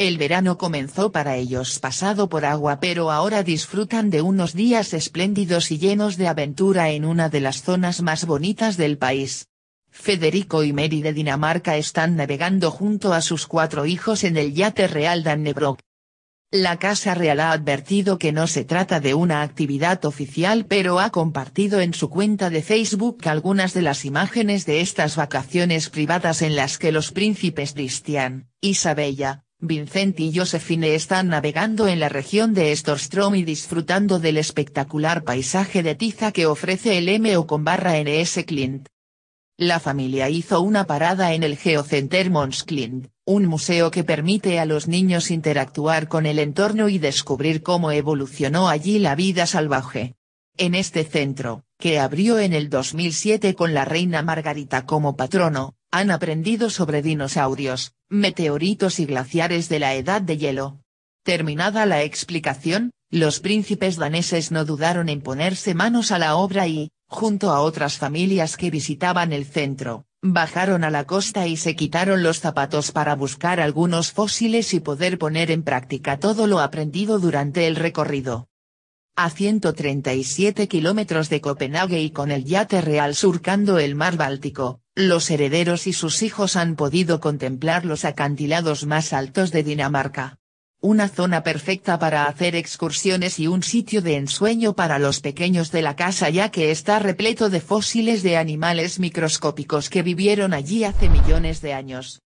El verano comenzó para ellos pasado por agua pero ahora disfrutan de unos días espléndidos y llenos de aventura en una de las zonas más bonitas del país. Federico y Mary de Dinamarca están navegando junto a sus cuatro hijos en el yate real Dannebrog. La Casa Real ha advertido que no se trata de una actividad oficial pero ha compartido en su cuenta de Facebook algunas de las imágenes de estas vacaciones privadas en las que los príncipes Cristian, Isabella, Vincent y Josephine están navegando en la región de Storstrom y disfrutando del espectacular paisaje de tiza que ofrece el MO con barra NS Klint. La familia hizo una parada en el Geocenter Monsklint, un museo que permite a los niños interactuar con el entorno y descubrir cómo evolucionó allí la vida salvaje. En este centro, que abrió en el 2007 con la reina Margarita como patrono, han aprendido sobre dinosaurios, meteoritos y glaciares de la Edad de Hielo. Terminada la explicación, los príncipes daneses no dudaron en ponerse manos a la obra y, junto a otras familias que visitaban el centro, bajaron a la costa y se quitaron los zapatos para buscar algunos fósiles y poder poner en práctica todo lo aprendido durante el recorrido. A 137 kilómetros de Copenhague y con el yate real surcando el mar Báltico, los herederos y sus hijos han podido contemplar los acantilados más altos de Dinamarca. Una zona perfecta para hacer excursiones y un sitio de ensueño para los pequeños de la casa ya que está repleto de fósiles de animales microscópicos que vivieron allí hace millones de años.